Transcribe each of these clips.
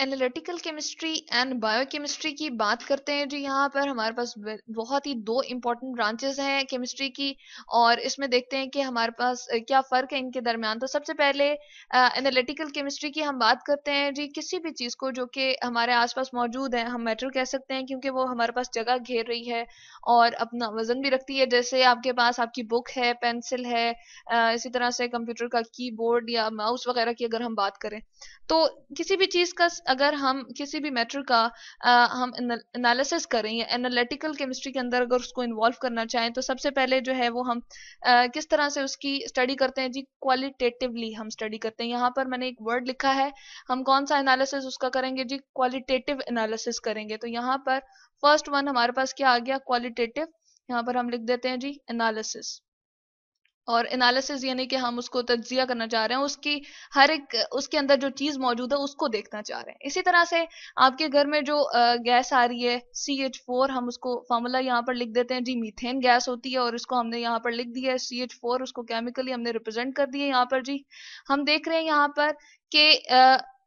analytical chemistry and biochemistry की बात करते हैं जो यहाँ पर हमारे पास बहुत ही दो इम्पोर्टेंट ब्रांचेस हैं केमिस्ट्री की और इसमें देखते हैं कि हमारे पास क्या फ़र्क है इनके दरमियान तो सबसे पहले एनालिटिकल केमिस्ट्री की हम बात करते हैं जी किसी भी चीज़ को जो कि हमारे आसपास मौजूद है हम मैटर कह सकते हैं क्योंकि वो हमारे पास जगह घेर रही है और अपना वजन भी रखती है जैसे आपके पास आपकी बुक है पेंसिल है इसी तरह से कंप्यूटर का की या माउस वगैरह की अगर हम बात करें तो किसी भी चीज़ का अगर हम किसी भी मैटर का आ, हम एनालिसिस करें या एनालिटिकल केमिस्ट्री के अंदर अगर उसको इन्वॉल्व करना चाहें तो सबसे पहले जो है वो हम आ, किस तरह से उसकी स्टडी करते हैं जी क्वालिटेटिवली हम स्टडी करते हैं यहाँ पर मैंने एक वर्ड लिखा है हम कौन सा एनालिसिस उसका करेंगे जी क्वालिटेटिव एनालिसिस करेंगे तो यहाँ पर फर्स्ट वन हमारे पास क्या आ गया क्वालिटेटिव यहाँ पर हम लिख देते हैं जी एनालिसिस और एनालिसिस यानी कि हम उसको तजिया करना चाह रहे हैं उसकी हर एक उसके अंदर जो चीज़ मौजूद है उसको देखना चाह रहे हैं इसी तरह से आपके घर में जो गैस आ रही है सी एच फोर हम उसको फार्मूला यहाँ पर लिख देते हैं जी मीथेन गैस होती है और इसको हमने यहाँ पर लिख दिया है सी एच फोर उसको केमिकली हमने रिप्रेजेंट कर दिया यहाँ पर जी हम देख रहे हैं यहाँ पर कि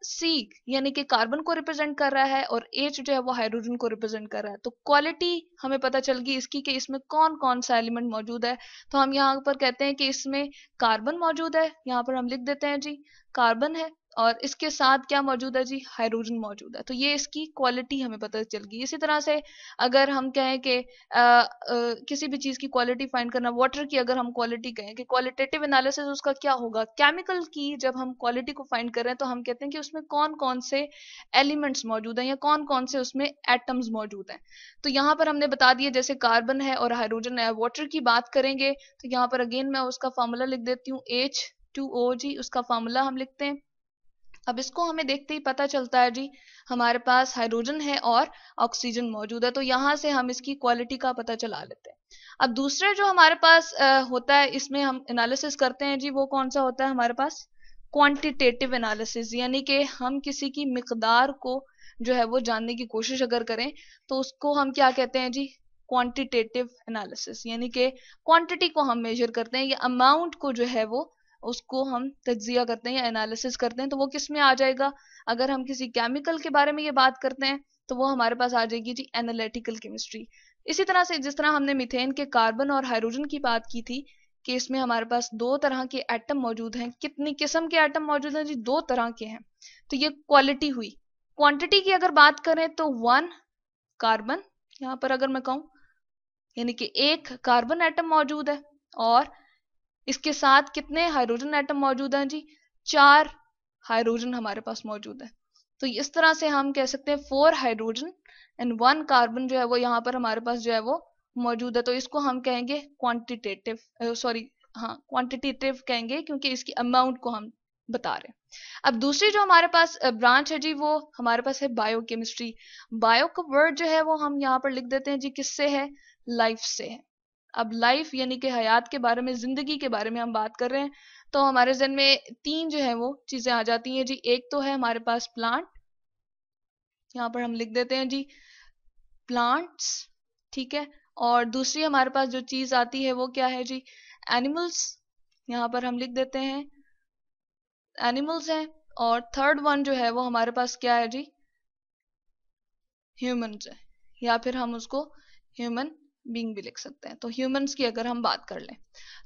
सी यानी कि कार्बन को रिप्रेजेंट कर रहा है और एच जो है वो हाइड्रोजन को रिप्रेजेंट कर रहा है तो क्वालिटी हमें पता चल गई इसकी कि इसमें कौन कौन सा एलिमेंट मौजूद है तो हम यहाँ पर कहते हैं कि इसमें कार्बन मौजूद है यहाँ पर हम लिख देते हैं जी कार्बन है और इसके साथ क्या मौजूद है जी हाइड्रोजन मौजूद है तो ये इसकी क्वालिटी हमें पता चल गई इसी तरह से अगर हम कहें कि किसी भी चीज़ की क्वालिटी फाइंड करना वाटर की अगर हम क्वालिटी कहें कि क्वालिटेटिव एनालिसिस उसका क्या होगा केमिकल की जब हम क्वालिटी को फाइंड कर रहे हैं तो हम कहते हैं कि उसमें कौन कौन से एलिमेंट्स मौजूद हैं या कौन कौन से उसमें एटम्स मौजूद हैं तो यहाँ पर हमने बता दिया जैसे कार्बन है और हाइड्रोजन है वाटर की बात करेंगे तो यहाँ पर अगेन मैं उसका फॉर्मूला लिख देती हूँ एच टू ओ जी उसका फॉर्मूला हम लिखते हैं अब इसको हमें देखते ही पता चलता है जी हमारे पास हाइड्रोजन है और ऑक्सीजन मौजूद है तो यहाँ से हम इसकी क्वालिटी का पता चला लेते हैं अब दूसरे जो हमारे पास होता है इसमें हम एनालिसिस करते हैं जी वो कौन सा होता है हमारे पास क्वांटिटेटिव एनालिसिस यानी कि हम किसी की मकदार को जो है वो जानने की कोशिश अगर करें तो उसको हम क्या कहते हैं जी क्वांटिटेटिव एनालिसिस यानी कि क्वांटिटी को हम मेजर करते हैं या अमाउंट को जो है वो उसको हम तजिया करते हैं या एनालिसिस करते हैं तो वो किस में आ जाएगा अगर हम किसी केमिकल के बारे में ये बात करते हैं तो वो हमारे पास आ जाएगी जी एनालिटिकल केमिस्ट्री इसी तरह से जिस तरह हमने मिथेन के कार्बन और हाइड्रोजन की बात की थी कि इसमें हमारे पास दो तरह के एटम मौजूद हैं कितनी किस्म के एटम मौजूद हैं जी दो तरह के हैं तो ये क्वालिटी हुई क्वांटिटी की अगर बात करें तो वन कार्बन यहाँ पर अगर मैं कहूँ यानी कि एक कार्बन एटम मौजूद है और इसके साथ कितने हाइड्रोजन एटम मौजूद हैं जी चार हाइड्रोजन हमारे पास मौजूद है तो इस तरह से हम कह सकते हैं four hydrogen and one carbon जो है वो यहाँ पर हमारे पास जो है वो मौजूद है तो इसको हम कहेंगे क्वांटिटेटिव सॉरी हाँ क्वांटिटेटिव कहेंगे क्योंकि इसकी अमाउंट को हम बता रहे हैं अब दूसरी जो हमारे पास ब्रांच है जी वो हमारे पास है बायोकेमिस्ट्री बायो का वर्ड जो है वो हम यहाँ पर लिख देते हैं जी किससे है लाइफ से है अब लाइफ यानी कि हयात के बारे में ज़िंदगी के बारे में हम बात कर रहे हैं तो हमारे जन में तीन जो है वो चीज़ें आ जाती हैं जी एक तो है हमारे पास प्लांट यहाँ पर हम लिख देते हैं जी प्लांट्स ठीक है और दूसरी हमारे पास जो चीज़ आती है वो क्या है जी एनिमल्स यहाँ पर हम लिख देते हैं एनिमल्स हैं और थर्ड वन जो है वो हमारे पास क्या है जी ह्यूमन है या फिर हम उसको ह्यूमन बींग भी लिख सकते हैं तो ह्यूमंस की अगर हम बात कर लें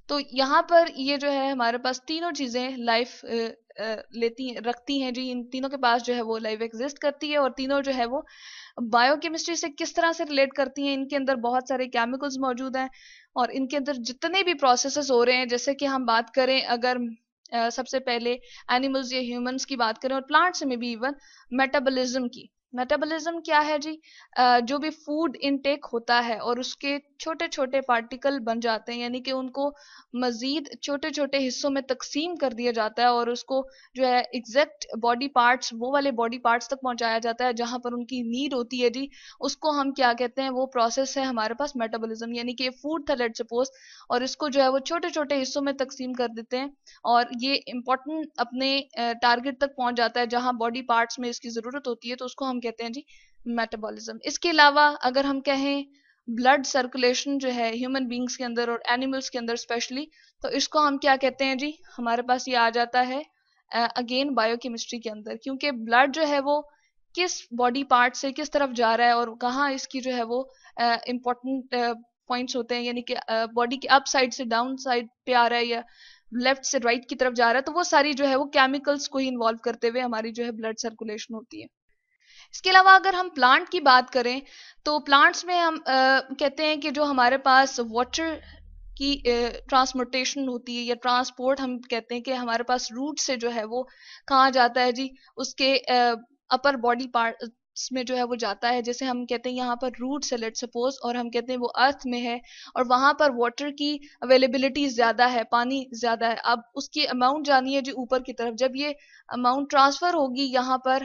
तो यहाँ पर ये जो है हमारे पास तीनों चीज़ें लाइफ लेती रखती हैं जी इन तीनों के पास जो है वो लाइफ एग्जिस्ट करती है और तीनों जो है वो बायोकेमिस्ट्री से किस तरह से रिलेट करती हैं इनके अंदर बहुत सारे केमिकल्स मौजूद हैं और इनके अंदर जितने भी प्रोसेसेस हो रहे हैं जैसे कि हम बात करें अगर सबसे पहले एनिमल्स या ह्यूमंस की बात करें और प्लांट्स में भी इवन मेटाबॉलिज्म की मेटाबॉलिज्म क्या है जी जो भी फूड इनटेक होता है और उसके छोटे छोटे पार्टिकल बन जाते हैं यानी कि उनको मजीद छोटे छोटे हिस्सों में तकसीम कर दिया जाता है और उसको जो है एग्जैक्ट बॉडी पार्ट्स वो वाले बॉडी पार्ट्स तक पहुंचाया जाता है जहां पर उनकी नीड होती है जी उसको हम क्या कहते हैं वो प्रोसेस है हमारे पास मेटाबोलिज्म यानी कि फूड था लेट सपोज और इसको जो है वो छोटे छोटे हिस्सों में तकसीम कर देते हैं और ये इंपॉर्टेंट अपने टारगेट तक पहुंच जाता है जहां बॉडी पार्ट्स में इसकी जरूरत होती है तो उसको हम कहते हैं जी मेटाबॉलिज्म इसके अलावा अगर हम कहें ब्लड सर्कुलेशन जो है ह्यूमन बींग्स के अंदर और एनिमल्स के अंदर स्पेशली तो इसको हम क्या कहते हैं जी हमारे पास ये आ जाता है अगेन बायोकेमिस्ट्री के अंदर क्योंकि ब्लड जो है वो किस बॉडी पार्ट से किस तरफ जा रहा है और कहाँ इसकी जो है वो इम्पोर्टेंट पॉइंट्स होते हैं यानी कि बॉडी के अप साइड से डाउन साइड पे आ रहा है या लेफ्ट से राइट right की तरफ जा रहा है तो वो सारी जो है वो केमिकल्स को ही इन्वॉल्व करते हुए हमारी जो है ब्लड सर्कुलेशन होती है इसके अलावा अगर हम प्लांट की बात करें तो प्लांट्स में हम आ, कहते हैं कि जो हमारे पास वाटर की ट्रांसपोर्टेशन होती है या ट्रांसपोर्ट हम कहते हैं कि हमारे पास रूट से जो है वो कहाँ जाता है जी उसके अपर बॉडी पार्ट में जो है वो जाता है जैसे हम कहते हैं यहाँ पर रूट से लेट सपोज और हम कहते हैं वो अर्थ में है और वहां पर वाटर की अवेलेबिलिटी ज़्यादा है पानी ज़्यादा है अब उसकी अमाउंट जानी है जो ऊपर की तरफ जब ये अमाउंट ट्रांसफ़र होगी यहाँ पर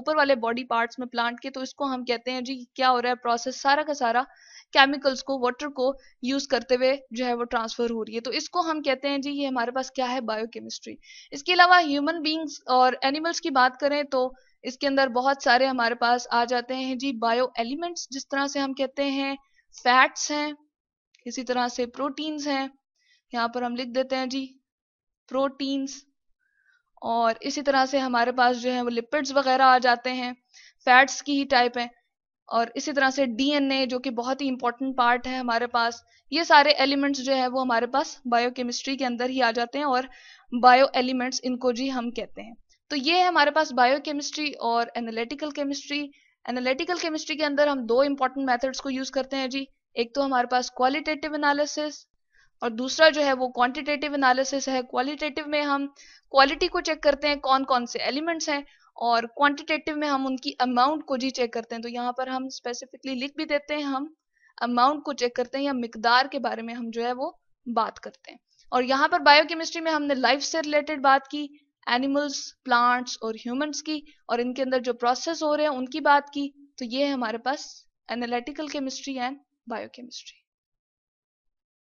ऊपर वाले बॉडी पार्ट्स में प्लांट के तो इसको हम कहते हैं जी क्या हो रहा है प्रोसेस सारा का सारा केमिकल्स को वाटर को यूज करते हुए जो है वो ट्रांसफर हो रही है तो इसको हम कहते हैं जी ये हमारे पास क्या है बायोकेमिस्ट्री इसके अलावा ह्यूमन बींग्स और एनिमल्स की बात करें तो इसके अंदर बहुत सारे हमारे पास आ जाते हैं जी बायो एलिमेंट्स जिस तरह से हम कहते हैं फैट्स हैं इसी तरह से प्रोटीन्स हैं यहाँ पर हम लिख देते हैं जी प्रोटीन्स और इसी तरह से हमारे पास जो है वो लिपिड्स वगैरह आ जाते हैं फैट्स की ही टाइप है और इसी तरह से डीएनए जो कि बहुत ही इंपॉर्टेंट पार्ट है हमारे पास ये सारे एलिमेंट्स जो है वो हमारे पास बायोकेमिस्ट्री के अंदर ही आ जाते हैं और बायो एलिमेंट्स इनको जी हम कहते हैं तो ये है हमारे पास बायोकेमिस्ट्री और एनालिटिकल केमिस्ट्री एनालिटिकल केमिस्ट्री के अंदर हम दो इंपॉर्टेंट मेथड्स को यूज करते हैं जी एक तो हमारे पास क्वालिटेटिव एनालिसिस और दूसरा जो है वो क्वांटिटेटिव एनालिसिस है क्वालिटेटिव में हम क्वालिटी को चेक करते हैं कौन कौन से एलिमेंट्स हैं और क्वांटिटेटिव में हम उनकी अमाउंट को जी चेक करते हैं तो यहाँ पर हम स्पेसिफिकली लिख भी देते हैं हम अमाउंट को चेक करते हैं या मिकदार के बारे में हम जो है वो बात करते हैं और यहाँ पर बायोकेमिस्ट्री में हमने लाइफ से रिलेटेड बात की एनिमल्स प्लांट्स और ह्यूमंस की और इनके अंदर जो प्रोसेस हो रहे हैं उनकी बात की तो ये है हमारे पास एनालिटिकल केमिस्ट्री एंड बायोकेमिस्ट्री